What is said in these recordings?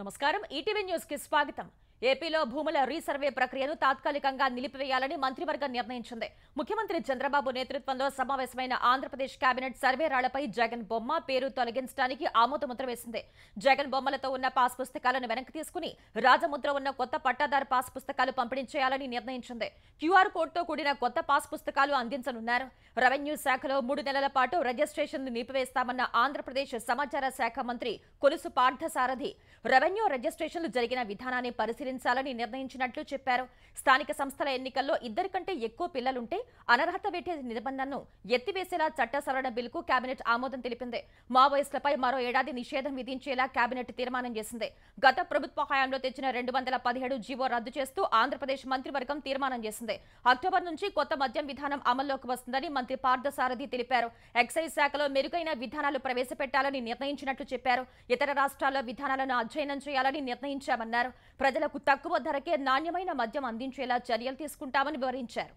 నమస్కారం ఈటీవీ కి స్వాగతం ఏపీలో భూముల రీసర్వే ప్రక్రియను తాత్కాలికంగా నిలిపివేయాలని మంత్రివర్గం నిర్ణయించింది ముఖ్యమంత్రి చంద్రబాబు నేతృత్వంలో సమావేశమైన ఆంధ్రప్రదేశ్ కేబినెట్ సర్వే రాళ్లపై జగన్ బొమ్మ పేరు తొలగించడానికి ఆమోదముద్ర వేసింది జగన్ బొమ్మలతో ఉన్న పాస్ పుస్తకాలను వెనక్కి తీసుకుని రాజముద్ర ఉన్న కొత్త పట్టాదారు పాస్ పుస్తకాలు పంపిణీ చేయాలని నిర్ణయించింది క్యూఆర్ కోడ్తో కూడిన కొత్త పాస్ పుస్తకాలు అందించనున్నారు రెవెన్యూ శాఖలో మూడు నెలల పాటు రిజిస్ట్రేషన్ నిలిపివేస్తామన్న ఆంధ్రప్రదేశ్ సమాచార శాఖ మంత్రి కొలుసు పార్థసారథి రెవెన్యూ రిజిస్ట్రేషన్లు జరిగిన విధానాన్ని పరిశీలించాలని నిర్ణయించినట్లు చెప్పారు స్థానిక సంస్థల ఎన్నికల్లో ఇద్దరి కంటే ఎక్కువ పిల్లలుంటే అనర్హత పెట్టే నిబంధనను ఎత్తివేసేలా చట్ట సవరణ బిల్లుకు కేబినెట్ ఆమోదం తెలిపింది మావోయిస్టులపై మరో ఏడాది నిషేధం విధించేలా కేబినెట్ తీర్మానం చేసింది గత ప్రభుత్వ హయాంలో తెచ్చిన రెండు వందల పదిహేడు జీవో రద్దు చేస్తూ ఆంధ్రప్రదేశ్ మంత్రివర్గం తీర్మానం చేసింది అక్టోబర్ నుంచి కొత్త మద్యం విధానం అమల్లోకి వస్తుందని మంత్రి పార్థసారథి తెలిపారు ఎక్సైజ్ శాఖలో మెరుగైన విధానాలు ప్రవేశపెట్టాలని నిర్ణయించినట్లు చెప్పారు ఇతర రాష్ట్రాల విధానాలను అధ్యయనం చేయాలని నిర్ణయించామన్నారు ప్రజలకు తక్కువ ధరకే నాణ్యమైన మద్యం అందించేలా చర్యలు తీసుకుంటామని వివరించారు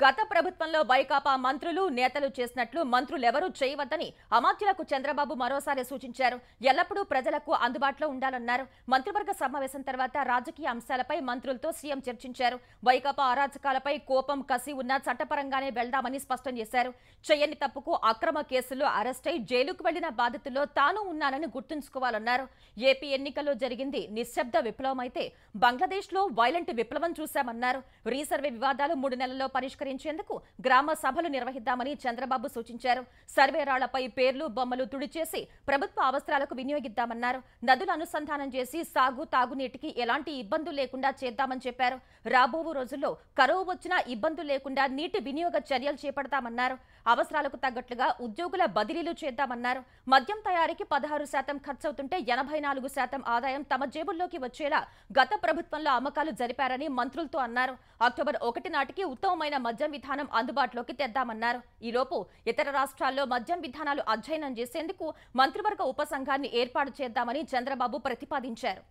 గత ప్రభుత్వంలో వైకాపా మంత్రులు నేతలు చేసినట్లు మంత్రులెవరూ చేయవద్దని అమాత్యులకు చంద్రబాబు మరోసారి సూచించారు ఎల్లప్పుడూ ప్రజలకు అందుబాటులో ఉండాలన్నారు మంత్రివర్గ సమావేశం తర్వాత రాజకీయ అంశాలపై మంత్రులతో సీఎం చర్చించారు వైకాపా అరాచకాలపై కోపం కసి ఉన్నా చట్టపరంగానే వెళ్దామని స్పష్టం చేశారు చేయని తప్పుకు అక్రమ కేసుల్లో అరెస్టై జైలుకు వెళ్లిన బాధితుల్లో తాను ఉన్నానని గుర్తుంచుకోవాలన్నారు ఏపీ ఎన్నికల్లో జరిగింది నిశ్శబ్ద విప్లవమైతే బంగ్లాదేశ్లో వైలెంట్ విప్లవం చూశామన్నారు రీసర్వే వివాదాలు మూడు నెలల్లో పరిష్కారం పరిష్కరించేందుకు గ్రామ సభలు నిర్వహిద్దామని చంద్రబాబు సూచించారు సర్వేరాళ్లపై పేర్లు బొమ్మలు తుడిచేసి ప్రభుత్వ అవసరాలకు వినియోగిద్దామన్నారు నదుల అనుసంధానం చేసి సాగు తాగునీటికి ఎలాంటి ఇబ్బందులు లేకుండా చేద్దామని చెప్పారు రాబోవు రోజుల్లో కరువు వచ్చినా ఇబ్బందులు లేకుండా నీటి వినియోగ చర్యలు చేపడతామన్నారు అవసరాలకు తగ్గట్లుగా ఉద్యోగుల బదిలీలు చేద్దామన్నారు మద్యం తయారీకి పదహారు శాతం ఖర్చవుతుంటే ఎనభై నాలుగు శాతం ఆదాయం తమ జేబుల్లోకి వచ్చేలా గత ప్రభుత్వంలో అమ్మకాలు జరిపారని మంత్రులతో అన్నారు అక్టోబర్ ఒకటి నాటికి ఉత్తమమైన మద్యం విధానం అందుబాటులోకి తెద్దామన్నారు ఈలోపు ఇతర రాష్ట్రాల్లో మద్యం విధానాలు అధ్యయనం చేసేందుకు మంత్రివర్గ ఉపసంఘాన్ని ఏర్పాటు చేద్దామని చంద్రబాబు ప్రతిపాదించారు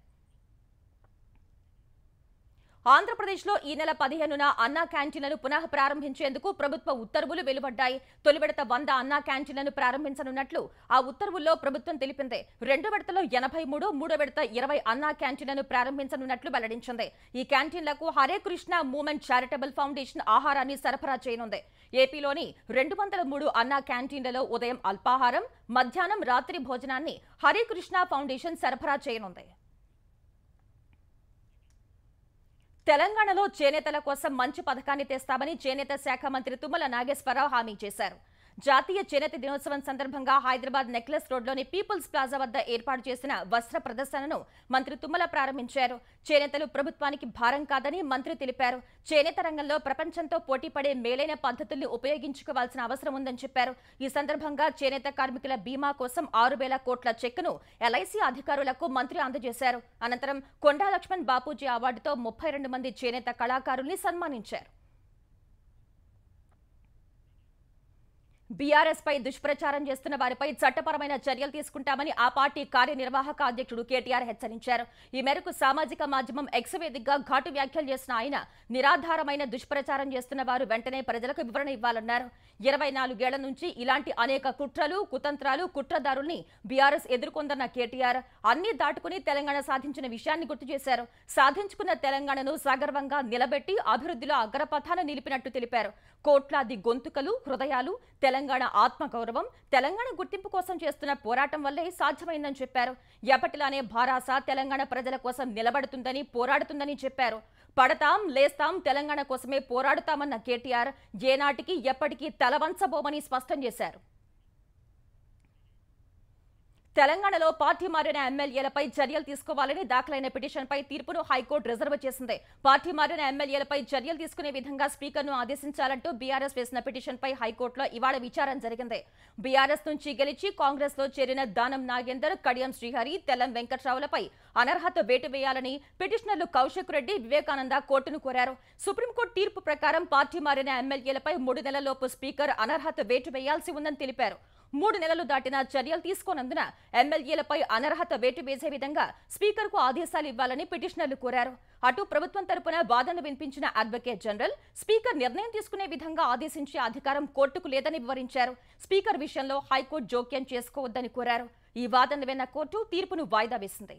ఆంధ్రప్రదేశ్లో ఈ నెల పదిహేనున అన్నా క్యాంటీన్లను పునః ప్రారంభించేందుకు ప్రభుత్వ ఉత్తర్వులు వెలువడ్డాయి తొలి విడత వంద అన్నా క్యాంటీన్లను ప్రారంభించనున్నట్లు ఆ ఉత్తర్వుల్లో ప్రభుత్వం తెలిపింది రెండు విడతలో ఎనభై మూడు మూడో విడత ఇరవై అన్నా క్యాంటీన్లను ప్రారంభించనున్నట్లు వెల్లడించింది ఈ క్యాంటీన్లకు Hare Krishna movement charitable foundation ఆహారాన్ని సరఫరా చేయనుంది ఏపీలోని రెండు వందల మూడు అన్నా క్యాంటీన్లలో ఉదయం అల్పాహారం మధ్యాహ్నం రాత్రి భోజనాన్ని హరే కృష్ణ ఫౌండేషన్ సరఫరా చేయనుంది తెలంగాణలో చేనేతల కోసం మంచి పథకాన్ని తెస్తామని చేనేత శాఖ మంత్రి తుమ్మల నాగేశ్వరరావు హామీ చేశారు జాతీయ చేనేత దినోత్సవం సందర్భంగా హైదరాబాద్ నెక్లెస్ రోడ్లోని పీపుల్స్ ప్లాజా వద్ద ఏర్పాటు చేసిన వస్త్ర ప్రదర్శనను మంత్రి తుమ్మల ప్రారంభించారు చేనేతలు ప్రభుత్వానికి భారం కాదని మంత్రి తెలిపారు చేనేత రంగంలో ప్రపంచంతో పోటీపడే మేలైన పద్ధతుల్ని ఉపయోగించుకోవాల్సిన అవసరం ఉందని చెప్పారు ఈ సందర్భంగా చేనేత కార్మికుల బీమా కోసం ఆరు వేల కోట్ల చెక్కును ఎల్ఐసి అధికారులకు మంత్రి అందజేశారు అనంతరం కొండా లక్ష్మణ్ బాపూజీ అవార్డుతో ముప్పై రెండు మంది చేనేత కళాకారుల్ని సన్మానించారు బీఆర్ఎస్ పై దుష్ప్రచారం చేస్తున్న వారిపై చట్టపరమైన చర్యలు తీసుకుంటామని ఆ పార్టీ కార్యనిర్వాహక అధ్యక్షుడు కేటీఆర్ హెచ్చరించారు ఈ మేరకు సామాజిక మాధ్యమం ఎక్స్ వేదికగా ఘాటు వ్యాఖ్యలు చేసిన ఆయన నిరాధారమైన దుష్ప్రచారం చేస్తున్న వారు వెంటనే ప్రజలకు వివరణ ఇవ్వాలన్నారు ఇరవై నాలుగేళ్ల నుంచి ఇలాంటి అనేక కుట్రలు కుతంత్రాలు కుట్రదారుల్ని బీఆర్ఎస్ ఎదుర్కొందన్న కేటీఆర్ అన్ని దాటుకుని తెలంగాణ సాధించిన విషయాన్ని గుర్తు చేశారు సాధించుకున్న తెలంగాణను సగర్వంగా నిలబెట్టి అభివృద్ధిలో అగ్రపథాన నిలిపినట్టు తెలిపారు కోట్లాది గొంతుకలు హృదయాలు తెలంగాణ తెలంగాణ ఆత్మగౌరవం తెలంగాణ గుర్తింపు కోసం చేస్తున్న పోరాటం వల్లే సాధ్యమైందని చెప్పారు ఎప్పటిలానే భారాస తెలంగాణ ప్రజల కోసం నిలబడుతుందని పోరాడుతుందని చెప్పారు పడతాం లేస్తాం తెలంగాణ కోసమే పోరాడుతామన్న కేటీఆర్ ఏనాటికి ఎప్పటికీ తలవంచబోమని స్పష్టం చేశారు తెలంగాణలో పార్టీ మారిన ఎమ్మెల్యేలపై చర్యలు తీసుకోవాలని దాఖలైన పిటిషన్పై తీర్పును హైకోర్టు రిజర్వ్ చేసింది పార్టీ మారిన ఎమ్మెల్యేలపై చర్యలు తీసుకునే విధంగా స్పీకర్ను ఆదేశించాలంటూ బీఆర్ఎస్ వేసిన పిటిషన్పై హైకోర్టులో ఇవాళ విచారణ జరిగింది బీఆర్ఎస్ నుంచి గెలిచి కాంగ్రెస్ లో చేరిన దానం నాగేందర్ కడియం శ్రీహరి తెలం వెంకట్రావులపై అనర్హత వేటు వేయాలని పిటిషనర్లు కౌశిక్ రెడ్డి వివేకానంద కోర్టును కోరారు సుప్రీంకోర్టు తీర్పు ప్రకారం పార్టీ మారిన ఎమ్మెల్యేలపై మూడు నెలలలోపు స్పీకర్ అనర్హత వేటు వేయాల్సి ఉందని తెలిపారు మూడు నెలలు దాటిన చర్యలు తీసుకోనందున ఎమ్మెల్యేలపై అనర్హత వేటు వేసే విధంగా స్పీకర్కు ఆదేశాలు ఇవ్వాలని పిటిషనర్లు కోరారు అటు ప్రభుత్వం తరపున వాదనలు వినిపించిన అడ్వకేట్ జనరల్ స్పీకర్ నిర్ణయం తీసుకునే విధంగా ఆదేశించే అధికారం కోర్టుకు లేదని వివరించారు స్పీకర్ విషయంలో హైకోర్టు జోక్యం చేసుకోవద్దని కోరారు ఈ వాదన విన్న కోర్టు తీర్పును వాయిదా వేసింది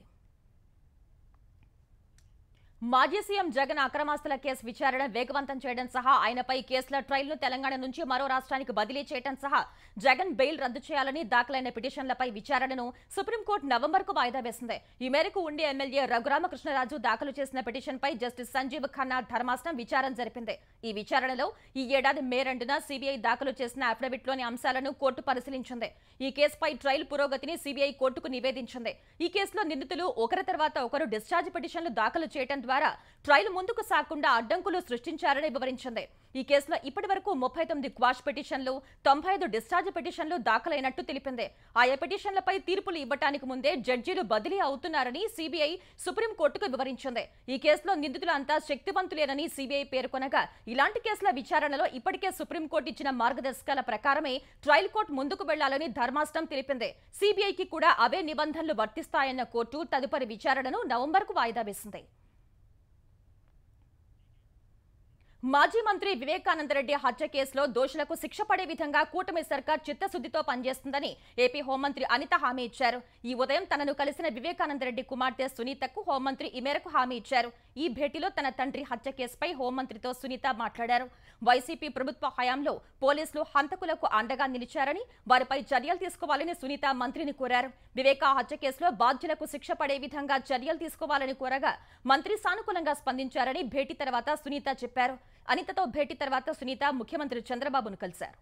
మాజీ సీఎం జగన్ అక్రమాస్తుల కేసు విచారణ వేగవంతం చేయడం సహా ఆయనపై కేసుల ట్రయల్ను తెలంగాణ నుంచి మరో రాష్ట్రానికి బదిలీ చేయడం సహా జగన్ బెయిల్ రద్దు చేయాలని దాఖలైన పిటిషన్లపై విచారణను సుప్రీంకోర్టు నవంబర్కు వాయిదా వేసింది ఈ మేరకు ఉండి ఎమ్మెల్యే రఘురామకృష్ణరాజు దాఖలు చేసిన పిటిషన్పై జస్టిస్ సంజీవ్ ఖన్నా ధర్మాసనం విచారణ జరిపింది ఈ విచారణలో ఈ ఏడాది మే రెండున సిబిఐ దాఖలు చేసిన అఫిడవిట్లోని అంశాలను కోర్టు పరిశీలించింది ఈ కేసుపై ట్రయల్ పురోగతిని సిబిఐ కోర్టుకు నివేదించింది ఈ కేసులో నిందితులు ఒకరి తర్వాత ఒకరు డిశ్చార్జ్ పిటిషన్లు దాఖలు చేయడం ద్వారా ట్రయల్ ముందుకు సాగకుండా అడ్డంకులు సృష్టించారని వివరించింది ఈ కేసులో ఇప్పటి వరకు ముప్పై తొమ్మిది క్వాష్ పిటిషన్లు తొంభై ఐదు డిశ్చార్జ్ పిటిషన్లు దాఖలైనట్టు తెలిపింది ఆయా పిటిషన్లపై తీర్పులు ఇవ్వటానికి ముందే జడ్జీలు బదిలీ అవుతున్నారని సిబిఐ సుప్రీంకోర్టుకు వివరించింది ఈ కేసులో నిందితులు అంతా శక్తివంతులేనని సిబిఐ పేర్కొనగా ఇలాంటి కేసుల విచారణలో ఇప్పటికే సుప్రీంకోర్టు ఇచ్చిన మార్గదర్శకాల ప్రకారమే ట్రయల్ కోర్టు ముందుకు వెళ్లాలని ధర్మాసనం తెలిపింది సిబిఐకి కూడా అవే నిబంధనలు వర్తిస్తాయన్న కోర్టు తదుపరి విచారణను నవంబర్కు వాయిదా వేసింది మాజీ మంత్రి వివేకానందరెడ్డి హత్య కేసులో దోషులకు శిక్ష పడే విధంగా కూటమి సర్కార్ చిత్తశుద్ధితో పనిచేస్తుందని ఏపీ హోంమంత్రి అనిత హామీ ఇచ్చారు ఈ ఉదయం తనను కలిసిన వివేకానందరెడ్డి కుమార్తె సునీతకు హోంమంత్రి ఈ మేరకు హామీ ఇచ్చారు ఈ భేటీలో తన తండ్రి హత్య కేసుపై హోంమంత్రితో సునీత మాట్లాడారు వైసీపీ ప్రభుత్వ హయాంలో పోలీసులు హంతకులకు అండగా నిలిచారని వారిపై చర్యలు తీసుకోవాలని సునీత మంత్రిని కోరారు వివేక హత్య కేసులో బాధ్యులకు శిక్ష పడే విధంగా చర్యలు తీసుకోవాలని కోరగా మంత్రి సానుకూలంగా స్పందించారని భేటీ తర్వాత సునీత చెప్పారు అనితతో భేటీ తర్వాత సునీత ముఖ్యమంత్రి చంద్రబాబును కలిశారు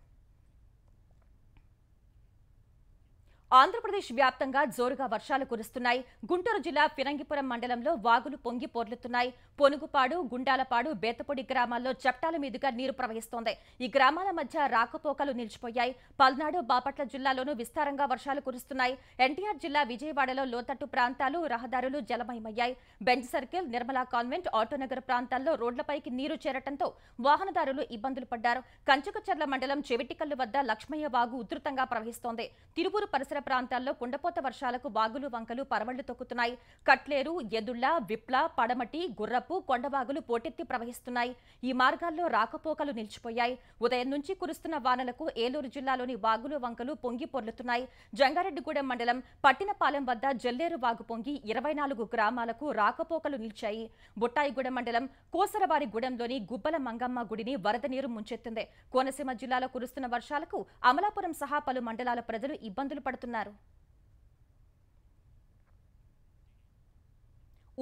ఆంధ్రప్రదేశ్ వ్యాప్తంగా జోరుగా వర్షాలు కురుస్తున్నాయి గుంటూరు జిల్లా ఫిరంగిపురం మండలంలో వాగులు పొంగి పొర్లుతున్నాయి పొనుగుపాడు గుండాలపాడు బేతపొడి గ్రామాల్లో చట్టాల మీదుగా నీరు ప్రవహిస్తోంది ఈ గ్రామాల మధ్య రాకపోకలు నిలిచిపోయాయి పల్నాడు బాపట్ల జిల్లాలోనూ విస్తారంగా వర్షాలు కురుస్తున్నాయి ఎన్టీఆర్ జిల్లా విజయవాడలో లోతట్టు ప్రాంతాలు రహదారులు జలమయమయ్యాయి Benz circle Nirmala convent Autonagar ప్రాంతాల్లో రోడ్లపైకి నీరు చేరటంతో వాహనదారులు ఇబ్బందులు పడ్డారు కంచకచర్ల మండలం చెవిటికల్లు వద్ద లక్ష్మయ్య వాగు ఉధృతంగా ప్రవహిస్తోంది తిరుపూరు పరిసర ప్రాంతాల్లో కుండపోత వర్షాలకు బాగులు వంకలు పరవళ్లు తొక్కుతున్నాయి కట్లేరు ఎదుళ్ల విప్ల పడమటి గుర్రపు కొండబాగులు పోటెత్తి ప్రవహిస్తున్నాయి ఈ మార్గాల్లో రాకపోకలు నిలిచిపోయాయి ఉదయం నుంచి కురుస్తున్న వానలకు ఏలూరు జిల్లాలోని బాగులు వంకలు పొంగి పొర్లుతున్నాయి జంగారెడ్డిగూడెం మండలం పట్టినపాలెం వద్ద జల్లేరు వాగు పొంగి ఇరవై నాలుగు గ్రామాలకు రాకపోకలు నిలిచాయి బుట్టాయిగూడెం మండలం కోసరవారిగూడెంలోని గుబ్బల మంగమ్మ గుడిని వరద నీరు ముంచెత్తింది కోనసీమ జిల్లాలో కురుస్తున్న వర్షాలకు అమలాపురం సహా పలు మండలాల ప్రజలు ఇబ్బందులు పడుతున్నారు చేస్తున్నారు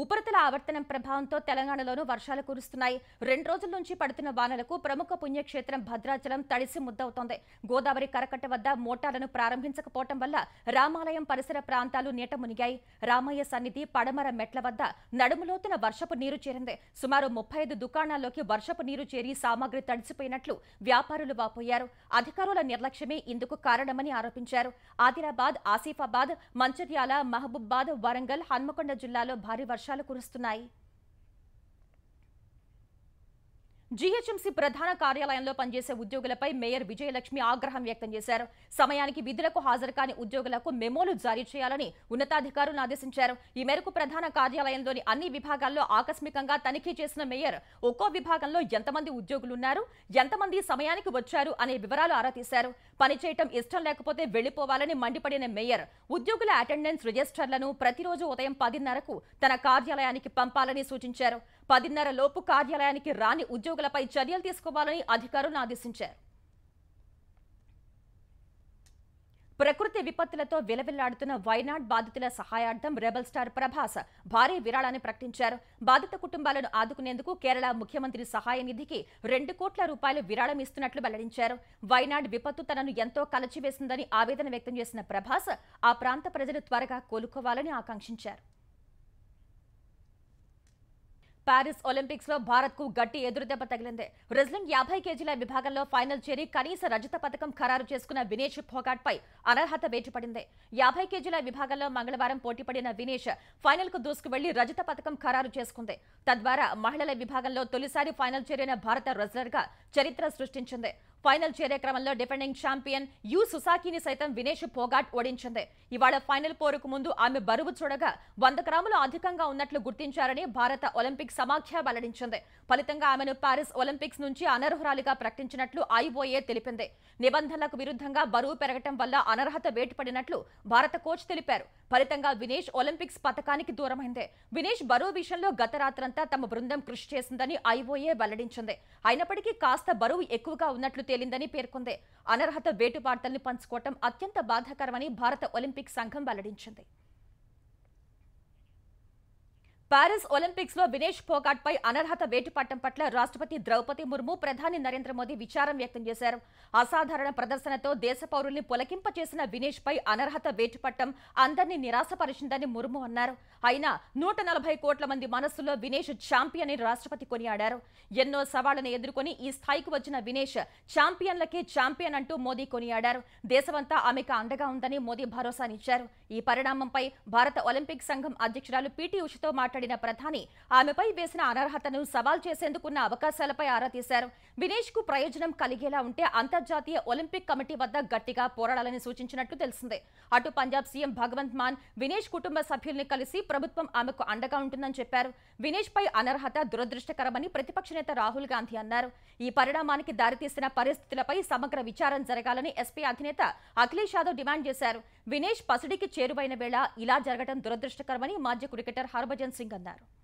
ఉపరితల ఆవర్తనం ప్రభావంతో తెలంగాణలోనూ వర్షాలు కురుస్తున్నాయి రెండు రోజుల నుంచి పడుతున్న వానలకు ప్రముఖ పుణ్యక్షేత్రం భద్రాచలం తడిసి ముద్దవుతోంది గోదావరి కరకట్ట వద్ద మోటార్లను ప్రారంభించకపోవటం వల్ల రామాలయం పరిసర ప్రాంతాలు నీట మునిగాయి రామయ్య సన్నిధి పడమర మెట్ల వద్ద నడుములోతున వర్షపు నీరు చేరింది సుమారు ముప్పై ఐదు దుకాణాల్లోకి వర్షపు నీరు చేరి సామాగ్రి తడిసిపోయినట్లు వ్యాపారులు వాపోయారు అధికారుల నిర్లక్ష్యమే ఇందుకు కారణమని ఆరోపించారు ఆదిలాబాద్ ఆసిఫాబాద్ మంచిర్యాల మహబూబాద్ వరంగల్ హన్మకొండ జిల్లాలో భారీ వర్షం వర్షాలు కురుస్తున్నాయి జీహెచ్ఎంసీ ప్రధాన కార్యాలయంలో పనిచేసే ఉద్యోగులపై మేయర్ విజయలక్ష్మి ఆగ్రహం వ్యక్తం చేశారు సమయానికి విధులకు హాజరు కాని ఉద్యోగులకు మెమోలు జారీ చేయాలని ఉన్నతాధికారులను ఆదేశించారు ఈ మేరకు ప్రధాన కార్యాలయంలోని అన్ని విభాగాల్లో ఆకస్మికంగా తనిఖీ చేసిన మేయర్ ఒక్కో విభాగంలో ఎంతమంది ఉద్యోగులున్నారు ఎంతమంది సమయానికి వచ్చారు అనే వివరాలు ఆరా తీశారు పనిచేయటం ఇష్టం లేకపోతే వెళ్లిపోవాలని మండిపడిన మేయర్ ఉద్యోగుల అటెండెన్స్ రిజిస్టర్లను ప్రతిరోజు ఉదయం పదిన్నరకు తన కార్యాలయానికి పంపాలని సూచించారు పదిన్నర లోపు కార్యాలయానికి రాని ఉద్యోగులపై చర్యలు తీసుకోవాలని అధికారులను ఆదేశించారు ప్రకృతి విపత్తులతో విలవిల్లాడుతున్న వైనాడ్ బాధితుల సహాయార్థం రెబల్ స్టార్ ప్రభాస్ భారీ విరాళాన్ని ప్రకటించారు బాధిత కుటుంబాలను ఆదుకునేందుకు కేరళ ముఖ్యమంత్రి సహాయ నిధికి రెండు కోట్ల రూపాయలు విరాళం ఇస్తున్నట్లు వెల్లడించారు వైనాడ్ విపత్తు తనను ఎంతో కలచివేసిందని ఆవేదన వ్యక్తం చేసిన ప్రభాస్ ఆ ప్రాంత ప్రజలు త్వరగా కోలుకోవాలని ఆకాంక్షించారు పారిస్ ఒలింపిక్స్ లో భారత్ కు గట్టి ఎదురుదెబ్బ తగిలింది రెజ్లింగ్ యాభై కేజీల విభాగంలో ఫైనల్ చేరి కనీస రజత పథకం ఖరారు చేసుకున్న వినేష్ ఫోగాట్ పై అనర్హత వేటుపడింది యాభై కేజీల విభాగంలో మంగళవారం పోటీపడిన వినేష్ ఫైనల్ కు దూసుకు వెళ్లి రజత పథకం ఖరారు చేసుకుంది తద్వారా మహిళల విభాగంలో తొలిసారి ఫైనల్ చేరిన భారత రెజ్లర్ గా చరిత్ర సృష్టించింది ఫైనల్ చేరే క్రమంలో డిఫెండింగ్ ఛాంపియన్ యు సుసాకిని సైతం వినేష్ పోగాట్ ఓడించింది ఇవాళ ఫైనల్ పోరుకు ముందు ఆమె బరువు చూడగా వంద గ్రాములు అధికంగా ఉన్నట్లు గుర్తించారని భారత ఒలింపిక్ సమాఖ్య వెల్లడించింది ఫలితంగా ఆమెను పారిస్ ఒలింపిక్స్ నుంచి అనర్హురాలిగా ప్రకటించినట్లు ఐఓఏ తెలిపింది నిబంధనలకు విరుద్ధంగా బరువు పెరగటం వల్ల అనర్హత వేటుపడినట్లు భారత కోచ్ తెలిపారు ఫలితంగా వినేష్ ఒలింపిక్స్ పథకానికి దూరమైంది వినేష్ బరువు విషయంలో గత రాత్రంతా తమ బృందం కృషి చేసిందని ఐఓఏ వెల్లడించింది అయినప్పటికీ కాస్త బరువు ఎక్కువగా ఉన్నట్లు తేలిందని పేర్కొంది అనర్హత వేటుపాడ్తల్ని పంచుకోవటం అత్యంత బాధాకరమని భారత ఒలింపిక్ సంఘం వెల్లడించింది పారిస్ ఒలింపిక్స్ లో వినేష్ ఫోగాట్ పై అనర్హత వేటు పట్ల రాష్ట్రపతి ద్రౌపది ముర్ము ప్రధాని నరేంద్ర మోదీ విచారం వ్యక్తం చేశారు అసాధారణ ప్రదర్శనతో దేశ పౌరుల్ని పులకింపచేసిన వినేష్ పై అనర్హత వేటు పట్టడం అందరినీ నిరాశపరిచిందని ముర్ము అన్నారు అయినా నూట నలభై కోట్ల మంది మనస్సులో వినేష్ ఛాంపియన్ అని రాష్ట్రపతి కొనియాడారు ఎన్నో సవాళ్లను ఎదుర్కొని ఈ స్థాయికి వచ్చిన వినేష్ ఛాంపియన్లకే ఛాంపియన్ అంటూ మోదీ కొనియాడారు దేశమంతా ఆమెకు అండగా ఉందని మోదీ భరోసానిచ్చారు ఈ పరిణామంపై భారత ఒలింపిక్ సంఘం అధ్యక్షురాలు పీటీ ఉషతో మాట్లాడారు మాట్లాడిన ప్రధాని ఆమెపై వేసిన అనర్హతను సవాల్ చేసేందుకున్న అవకాశాలపై ఆరా తీశారు వినేష్ కు ప్రయోజనం కలిగేలా ఉంటే అంతర్జాతీయ ఒలింపిక్ కమిటీ వద్ద గట్టిగా పోరాడాలని సూచించినట్లు తెలిసిందే అటు పంజాబ్ సీఎం భగవంత్ మాన్ వినేష్ కుటుంబ సభ్యుల్ని కలిసి ప్రభుత్వం ఆమెకు అండగా ఉంటుందని చెప్పారు వినేష్ పై అనర్హత దురదృష్టకరమని ప్రతిపక్ష నేత రాహుల్ గాంధీ అన్నారు ఈ పరిణామానికి దారితీసిన పరిస్థితులపై సమగ్ర విచారం జరగాలని ఎస్పీ అధినేత అఖిలేష్ యాదవ్ డిమాండ్ చేశారు వినేష్ పసిడికి చేరువైన వేళ ఇలా జరగడం దురదృష్టకరమని మాజీ క్రికెటర్ హర్భజన్ సింగ్ encantaron.